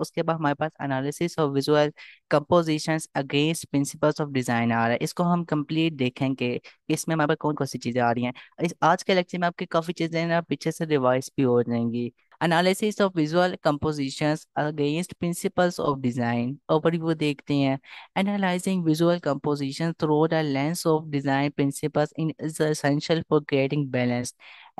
उसके बाद हमारे पास analysis of visual composition against principles of design आ रहा है इसको हम कंप्लीट देखेंगे इसमें हमारे पास कौन कौन सी चीज़ें आ रही हैं इस आज के लेक्चर में आपकी काफ़ी चीज़ें ना पीछे से रिवाइज भी हो जाएंगी analysis of visual composition against principles of design ऊपर वो देखते हैं analysing visual composition through the lens of design principles in is essential for creating balance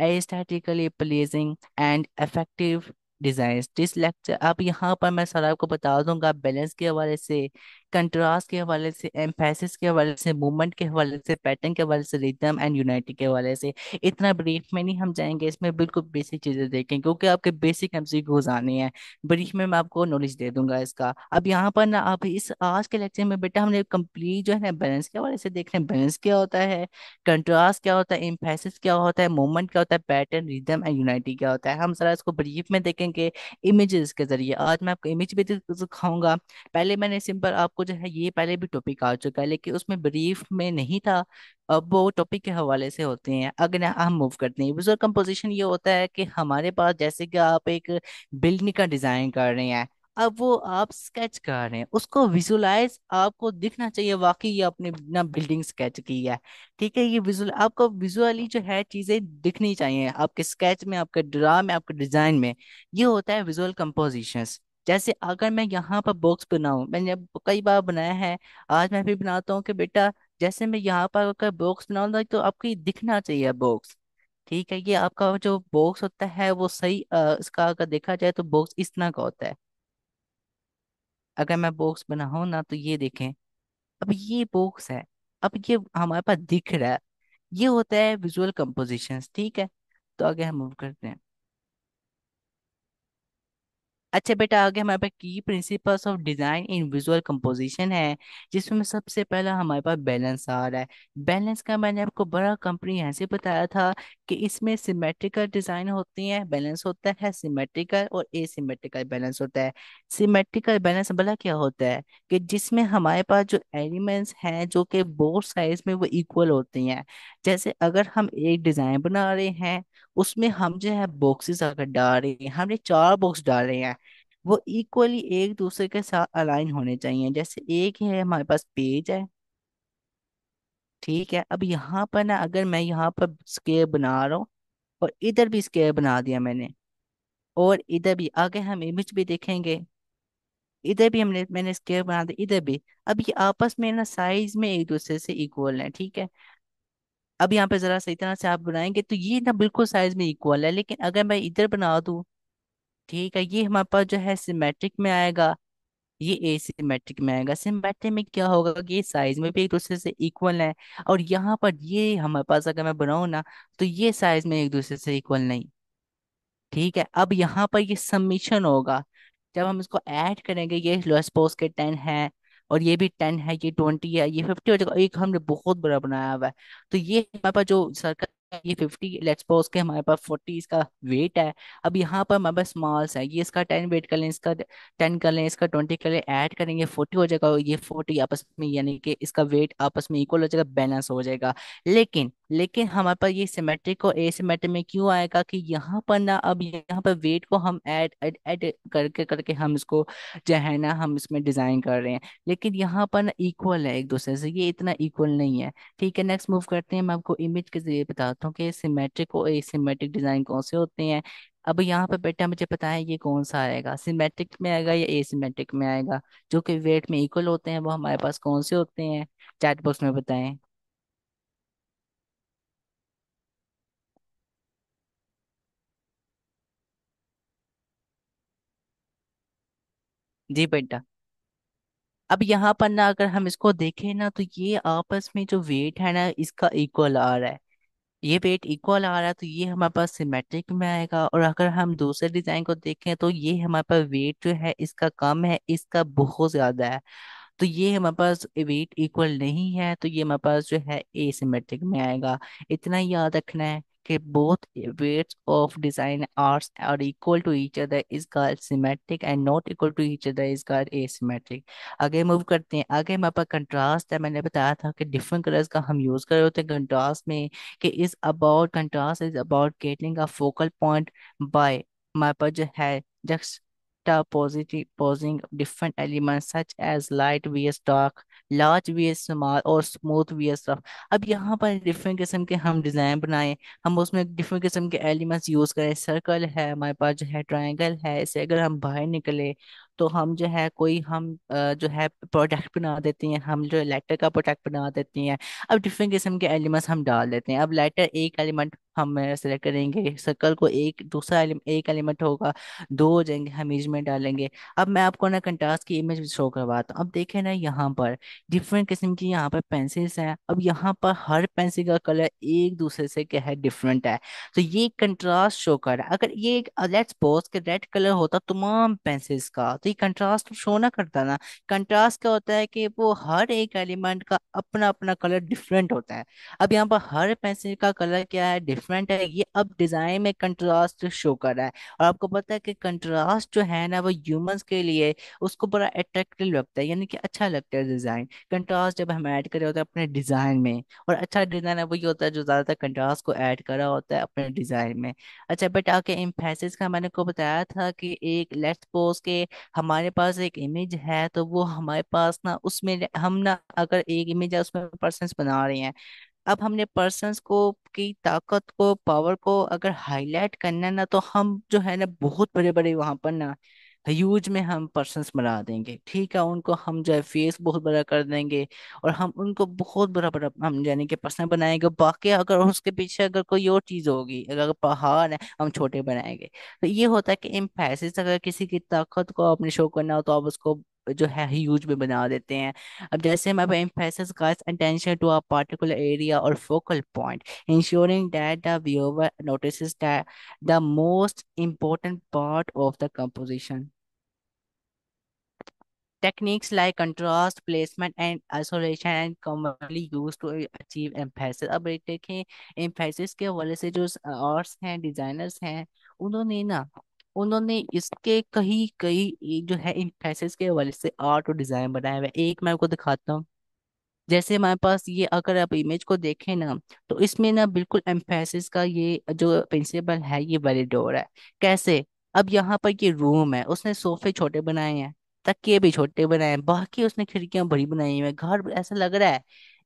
aesthetically pleasing and effective design this lecture अब यहाँ पर मैं सर आपको बता दूंगा बैलेंस के हवाले से कंट्रास्ट के हवाले से एम्फेसिस के हवाले से मूवमेंट के हवाले से पैटर्न के हवाले से रिदम एंड यूनाइटी के हवाले से इतना ब्रीफ में नहीं हम जाएंगे इसमें बिल्कुल बेसिक चीज़ें देखें क्योंकि आपके बेसिक एम सी आने हैं ब्रीफ में मैं आपको नॉलेज दे दूंगा इसका अब यहाँ पर ना आप इस आज के लेक्चर में बेटा हमने कम्प्लीट जो है ना बैलेंस के हवाले से देख रहे हैं बैलेंस क्या होता है कंट्रास्ट क्या होता है एम्फेसिस क्या होता है मूवमेंट क्या होता है पैटर्न रिदम एंड यूनाइटी क्या होता है हम जरा इसको ब्रीफ में देखेंगे इमेजेस के जरिए आज मैं आपको इमेज भी दिखाऊंगा पहले मैंने सिंपल आपको जो है ये पहले भी टॉपिक आ चुका है लेकिन उसमें ब्रीफ में नहीं था अब वो टॉपिक के हवाले से होते हैं अगर हम मूव करते हैं विजुअल कंपोजिशन ये होता है कि हमारे पास जैसे कि आप एक बिल्डिंग का डिज़ाइन कर रहे हैं अब वो आप स्केच कर रहे हैं उसको विजुलाइज आपको दिखना चाहिए वाकई ये आपने ना बिल्डिंग स्केच की है ठीक है ये विजुअल आपको विजुअली जो है चीज़ें दिखनी चाहिए आपके स्केच में आपके ड्रा में आपके डिज़ाइन में ये होता है विजुअल कंपोजिशंस जैसे अगर मैं यहाँ पर बॉक्स बनाऊँ मैंने कई बार बनाया है आज मैं भी बनाता हूँ कि बेटा जैसे मैं यहाँ पर अगर बॉक्स बनाऊँगा तो आपको दिखना चाहिए बॉक्स ठीक है ये आपका जो बॉक्स होता है वो सही आ, इसका अगर देखा जाए तो बॉक्स इस तरह का होता है अगर मैं बॉक्स बनाऊँ ना तो ये देखें अब ये बॉक्स है अब ये हमारे पास दिख रहा है ये होता है विजुअल कंपोजिशन ठीक है तो आगे हम मूव करते हैं अच्छा बेटा आगे हमारे पास की principles of design in visual composition है जिसमें सबसे पहला हमारे पास बैलेंस आ रहा है बैलेंस का मैंने आपको बड़ा कंपनी से बताया था कि इसमें सिमेट्रिकल डिजाइन होती है बैलेंस होता है सिमेट्रिकल और एसिमेट्रिकल बैलेंस होता है सिमेट्रिकल बैलेंस भला क्या होता है कि जिसमें हमारे पास जो एलिमेंट्स हैं जो कि बोर्ड साइज में वो इक्वल होती हैं जैसे अगर हम एक डिजाइन बना रहे हैं उसमें हम जो है बॉक्सेस अगर डाल रहे हैं हमने चार बॉक्स डाल रहे हैं वो इक्वली एक दूसरे के साथ अलाइन होने चाहिए जैसे एक है हमारे पास पेज है ठीक है अब यहाँ पर ना अगर मैं यहाँ पर स्केयर बना रहा हूँ और इधर भी स्केयर बना दिया मैंने और इधर भी आगे हम इमेज भी देखेंगे इधर भी हमने मैंने स्केयर बना दिया इधर भी अब ये आपस में ना साइज में एक दूसरे से इक्वल है ठीक है अब यहाँ पे जरा सही तरह से आप बनाएंगे तो ये ना बिल्कुल साइज में इक्वल है लेकिन अगर मैं इधर बना दूँ ठीक है ये हमारे पास जो है सिमेट्रिक में आएगा ये ए सीमेट्रिक में आएगा सिमेट्रिक में क्या होगा कि ये साइज में भी एक दूसरे से इक्वल है और यहाँ पर ये हमारे पास अगर मैं बनाऊँ ना तो ये साइज में एक दूसरे से इक्वल नहीं ठीक है अब यहाँ पर ये समीशन होगा जब हम इसको ऐड करेंगे ये सपोज के टेन है और ये भी टेन है ये ट्वेंटी है ये फिफ्टी हो जाएगा एक हमने बहुत बड़ा बनाया हुआ है तो ये हमारे पास जो सर्कल ये फिफ्टी लेट्स सपोज के हमारे पास फोर्टी इसका वेट है अब यहाँ पर हमारे पास स्मॉल्स है ये इसका टेन वेट कर लें इसका टेन कर लें इसका ट्वेंटी कर लें ऐड करेंगे फोर्टी हो जाएगा ये फोर्टी आपस में यानी कि इसका वेट आपस में इक्वल हो जाएगा बैलेंस हो जाएगा लेकिन लेकिन हमारे पास ये सिमेट्रिक और एसिमेट्रिक में क्यों आएगा कि यहाँ पर ना अब यहाँ पर वेट को हम ऐड ऐड ऐड करके करके हम इसको जो है ना हम इसमें डिज़ाइन कर रहे हैं लेकिन यहाँ पर ना इक्वल है एक दूसरे से ये इतना इक्वल नहीं है ठीक है नेक्स्ट मूव करते हैं मैं आपको इमेज के जरिए बताता हूँ कि सिमेट्रिक और एसिमेट्रिक डिज़ाइन कौन से होते हैं अब यहाँ पर बेटा मुझे पता है ये कौन सा आएगा सिमेट्रिक में आएगा या एसिमेट्रिक में आएगा जो कि वेट में इक्वल होते हैं वो हमारे पास कौन से होते हैं चैट बॉक्स में बताएं जी बेटा अब यहाँ पर ना अगर हम इसको देखें ना तो ये आपस में जो वेट है ना इसका इक्वल आ रहा है ये वेट इक्वल आ रहा है तो ये हमारे पास सिमेट्रिक में आएगा और अगर हम दूसरे डिजाइन को देखें तो ये हमारे पास वेट जो है इसका कम है इसका बहुत ज्यादा है तो ये हमारे पास वेट इक्वल नहीं है तो ये हमारे पास जो है ए सिमेट्रिक में आएगा इतना याद रखना है कि both weights of design arms are equal to each other is called symmetric and not equal to each other is called asymmetric आगे मूव करते हैं आगे हमारे पास कंट्रास्ट है मैंने बताया था कि डिफरेंट कलर्स का हम यूज कर रहे होते हैं कंट्रास्ट में कि is about contrast is about getting a focal point by हमारे पास जो है just positive posing different elements such as light V dark large V S और स्मूथ वी एस रफ अब यहाँ पर डिफरेंट किस्म के हम डिज़ाइन बनाएं हम उसमें डिफरेंट किस्म के एलिमेंट्स यूज़ करें सर्कल है हमारे पास जो है ट्राइंगल है इसे अगर हम बाहर निकले तो हम जो है कोई हम जो है प्रोडक्ट बना देते हैं हम जो लेटर का प्रोडक्ट बना देते हैं अब डिफरेंट किस्म के एलिमेंट्स हम डाल देते हैं अब लेटर एक एलिमेंट हम सेलेक्ट करेंगे सर्कल को एक दूसरा एक एलिमेंट होगा दो हो जाएंगे हम इमेज में डालेंगे अब मैं आपको ना कंट्रास्ट की इमेज शो करवाता हूँ अब देखें ना यहाँ पर डिफरेंट किस्म की यहाँ पर पेंसिल्स हैं अब यहाँ पर हर पेंसिल का कलर एक दूसरे से क्या है डिफरेंट है तो ये कंट्रास्ट शो कर रहा है अगर ये लेट्स सपोज uh, के रेड कलर होता तमाम पेंसिल्स का तो ये कंट्रास्ट शो ना करता ना कंट्रास्ट क्या होता है कि वो हर एक एलिमेंट का अपना अपना कलर डिफरेंट होता है अब यहाँ पर हर पेंसिल का कलर क्या है डिफरेंट है ये अब डिजाइन में कंट्रास्ट शो कर रहा है और आपको पता है कि कंट्रास्ट जो है ना वो ह्यूमंस के लिए उसको बड़ा अट्रैक्टिव लगता है यानी कि अच्छा लगता है डिजाइन कंट्रास्ट जब हम ऐड करे होते हैं अपने डिजाइन में और अच्छा डिजाइन है वही होता है जो ज्यादातर कंट्रास्ट को ऐड करा होता है अपने डिजाइन में अच्छा बेटा के इम्फेसिस का मैंने को बताया था कि एक लेफ्ट पोज के हमारे पास एक इमेज है तो वो हमारे पास ना उसमें हम ना अगर एक इमेज है उसमें पर्सन बना रहे हैं अब हमने पर्सन को की ताकत को पावर को अगर हाईलाइट करना है ना तो हम जो है ना बहुत बड़े बड़े वहां पर ना ह्यूज में हम पर्सन बना देंगे ठीक है उनको हम जो है फेस बहुत बड़ा कर देंगे और हम उनको बहुत बड़ा बड़ा हम यानी कि पर्सन बनाएंगे बाकी अगर उसके पीछे अगर कोई और चीज़ होगी अगर पहाड़ है हम छोटे बनाएंगे तो ये होता है कि इम्पैसिस अगर किसी की ताकत को आपने शो करना हो तो आप उसको जो है ह्यूज में बना देते हैं अब जैसे हम अब emphasis cast attention to a particular area और focal point ensuring that the viewer notice the most important part of the composition techniques like contrast placement and isolation and commonly used to achieve emphasis अब देखें emphasis के वाले से जो arts हैं designers हैं उन्होंने ना उन्होंने इसके कहीं कहीं जो है इन फैसेस के हवाले से आर्ट और डिजाइन बनाया हुए एक मैं आपको दिखाता हूँ जैसे हमारे पास ये अगर आप इमेज को देखें ना तो इसमें ना बिल्कुल एम्फेसिस का ये जो प्रिंसिपल है ये वैलिड है कैसे अब यहाँ पर ये रूम है उसने सोफे छोटे बनाए हैं तकिए भी छोटे बनाए हैं बाकी उसने खिड़कियां बड़ी बनाई हुई है घर ऐसा लग रहा है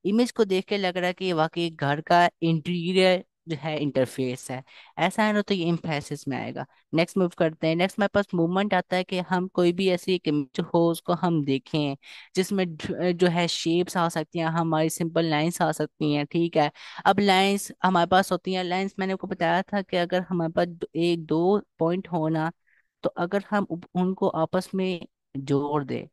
इमेज को देख के लग रहा है कि ये वाकई घर का इंटीरियर जो है इंटरफेस है ऐसा है ना तो ये इम्फेसिस में आएगा नेक्स्ट मूव करते हैं नेक्स्ट हमारे पास मूवमेंट आता है कि हम कोई भी ऐसी एक इमेज हो उसको हम देखें जिसमें जो है शेप्स आ सकती हैं हमारी सिंपल लाइंस आ सकती हैं ठीक है अब लाइंस हमारे पास होती हैं लाइंस मैंने आपको बताया था कि अगर हमारे पास एक दो पॉइंट होना तो अगर हम उनको आपस में जोड़ दें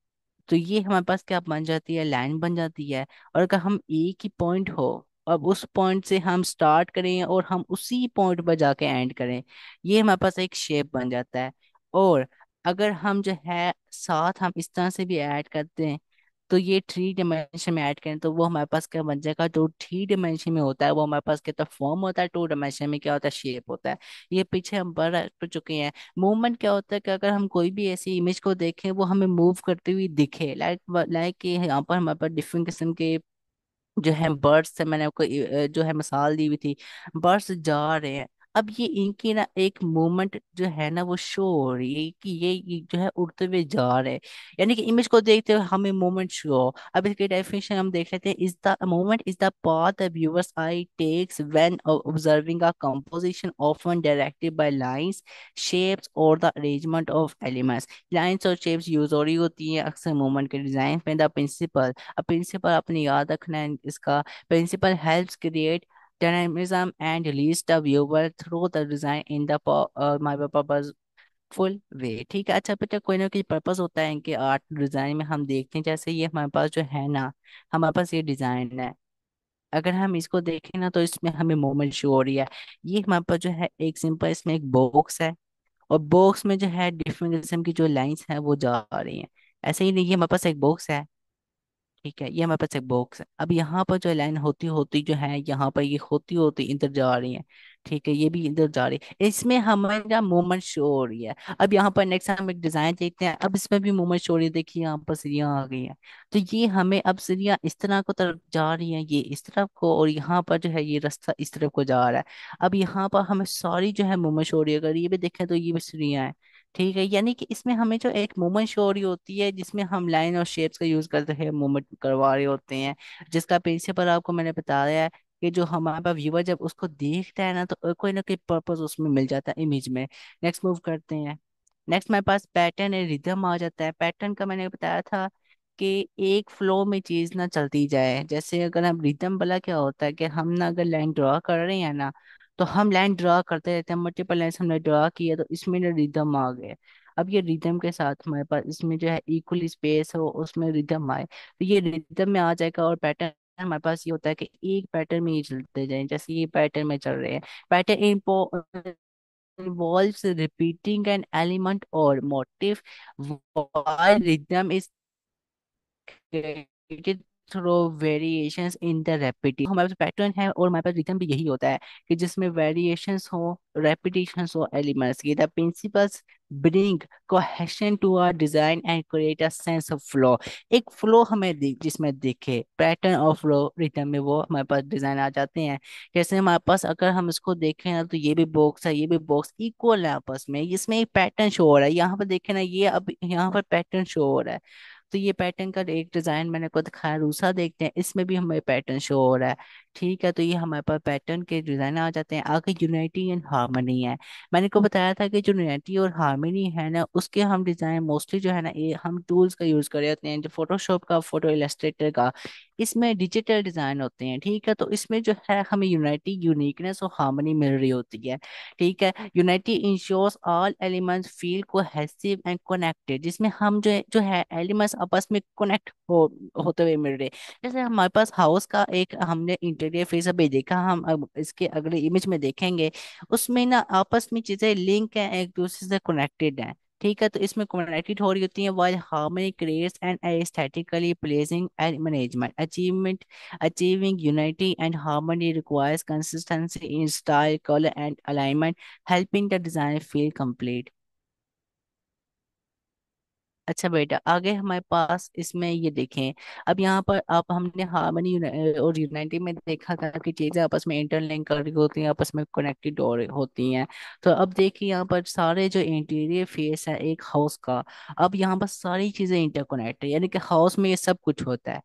तो ये हमारे पास क्या बन जाती है लाइन बन जाती है और अगर हम एक ही पॉइंट हो अब उस पॉइंट से हम स्टार्ट करें और हम उसी पॉइंट पर जाके एंड करें ये हमारे पास एक शेप बन जाता है और अगर हम जो है साथ हम इस तरह से भी ऐड करते हैं तो ये थ्री डिमेंशन में ऐड करें तो वो हमारे पास क्या बन जाएगा जो थ्री डिमेंशन में होता है वो हमारे पास क्या होता है फॉर्म होता है टू डिमेंशन में क्या होता है शेप होता है ये पीछे हम बढ़ तो चुके हैं मूवमेंट क्या होता है कि अगर हम कोई भी ऐसी इमेज को देखें वो हमें मूव करते हुए दिखे लाइक लाइक यहाँ पर हमारे पास डिफरेंट किस्म के जो है बर्ड्स से मैंने आपको जो है मिसाल दी हुई थी बर्ड्स जा रहे हैं अब ये इनकी ना एक मूवमेंट जो है ना वो शो हो रही है कि ये जो है उड़ते हुए जा रहे हैं यानी कि इमेज को देखते हुए हमें मूवमेंट शो हो अब इसके डेफिनेशन हम देख लेते हैं is the movement is the path viewers eye takes when observing a composition often directed by lines shapes और the arrangement of elements lines और शेप्स यूज हो रही होती है अक्सर मूवमेंट के डिजाइन में द प्रिंसिपल अब प्रिंसिपल आपने याद रखना है इसका principle helps create dynamism and release the viewer through the design in the uh, my purpose full way ठीक है अच्छा बेटा कोई ना कोई पर्पज होता है कि आर्ट डिजाइन में हम देखते हैं जैसे ये हमारे पास जो है ना हमारे पास ये डिजाइन है अगर हम इसको देखें ना तो इसमें हमें मोमेंट शो हो रही है ये हमारे पास जो है एक सिंपल इसमें एक बॉक्स है और बॉक्स में जो है डिफरेंट किस्म की जो लाइंस है वो जा रही है ऐसे ही नहीं हमारे पास एक बॉक्स है ठीक है ये हमारे पास एक बॉक्स है अब यहाँ पर जो लाइन होती होती जो है यहाँ पर ये होती होती इधर जा रही है ठीक है ये भी इधर जा रही है इसमें हमारा मूवमेंट शो हो रही है अब यहाँ पर नेक्स्ट हम एक डिजाइन देखते हैं अब इसमें भी मूवमेंट शो हो रही है देखिए यहाँ पर सीढ़ियाँ आ गई हैं तो ये हमें अब सीढ़ियाँ इस तरह को तरफ जा रही है ये इस तरफ को और यहाँ पर जो है ये रास्ता इस तरफ को जा रहा है अब यहाँ पर हमें सारी जो है मूवमेंट शो हो रही है अगर ये भी देखें तो ये भी सीढ़ियाँ हैं ठीक है यानी कि इसमें हमें जो एक मूवमेंट शो हो रही होती है जिसमें हम लाइन और शेप्स का यूज करते हैं मूवमेंट करवा रहे होते हैं जिसका प्रिंसिपल आपको मैंने बताया है कि जो हमारा व्यूअर जब उसको देखता है ना तो कोई ना कोई पर्पज उसमें मिल जाता है इमेज में नेक्स्ट मूव करते हैं नेक्स्ट मेरे पास पैटर्न है रिदम आ जाता है पैटर्न का मैंने बताया था कि एक फ्लो में चीज ना चलती जाए जैसे अगर हम रिदम वाला क्या होता है कि हम ना अगर लाइन ड्रॉ कर रहे हैं ना तो हम लाइन ड्रा करते रहते हैं मल्टीपल लाइन हमने ड्रा किया तो इसमें रिदम आ गए अब ये रिदम के साथ हमारे पास इसमें जो है इक्वल स्पेस हो उसमें रिदम आए तो ये रिदम में आ जाएगा और पैटर्न हमारे पास ये होता है कि एक पैटर्न में ही चलते जाए जैसे ये पैटर्न में चल रहे हैं पैटर्न इम्पो इन्वॉल्व रिपीटिंग element एलिमेंट और motif rhythm is through variation in the repeat हमारे पास पैटर्न है और हमारे पास रिदम भी यही होता है कि जिसमें वेरिएशन हो रेपिटेशन हो एलिमेंट्स की the principle bring cohesion to our design and create a sense of flow एक फ्लो हमें दिख, जिसमें दिखे पैटर्न ऑफ फ्लो रिटर्न में वो हमारे पास डिजाइन आ जाते हैं जैसे हमारे पास अगर हम इसको देखें ना तो ये भी बॉक्स है ये भी बॉक्स इक्वल है आपस में इसमें पैटर्न शो हो रहा है यहाँ पर देखे ना ये अब यहाँ पर पैटर्न शो हो रहा है तो ये पैटर्न का एक डिजाइन मैंने को दिखाया रूसा देखते हैं इसमें भी हमें पैटर्न शो हो रहा है ठीक है तो ये हमारे पास पैटर्न के डिजाइन आ जाते हैं आगे यूनिटी एंड हार्मनी है मैंने को हम्म। बताया था कि जो यूनिटी और हार्मनी है ना उसके हम डिजाइन मोस्टली जो है ना ये हम टूल्स का यूज कर जाते हैं जो फोटोशॉप का फोटो इलेस्ट्रेटर का इसमें डिजिटल डिजाइन होते हैं ठीक है तो इसमें जो है हमें यूनिटी यूनिकनेस और हार्मनी मिल रही होती है ठीक है unity ensures all elements feel cohesive and connected जिसमें हम जो जो है एलिमेंट्स आपस में कनेक्ट हो होते हुए मिल रहे जैसे हमारे पास हाउस का एक हमने इंटर बैक्टीरिया ये अभी देखा हम अब इसके अगले इमेज में देखेंगे उसमें ना आपस में चीज़ें लिंक है एक दूसरे से कनेक्टेड है ठीक है तो इसमें कनेक्टेड हो रही होती है while harmony creates and aesthetically pleasing and management achievement achieving unity and harmony requires consistency in style colour and alignment helping the design feel complete अच्छा बेटा आगे हमारे पास इसमें ये देखें अब यहाँ पर आप हमने हार्मनी और यूनाइटी में देखा था कि चीज़ें आपस में इंटरलिंक कर रही होती हैं आपस में कनेक्टेड होती हैं तो अब देखिए यहाँ पर सारे जो इंटीरियर फेस है एक हाउस का अब यहाँ पर सारी चीज़ें इंटरकोनेक्ट है यानी कि हाउस में ये सब कुछ होता है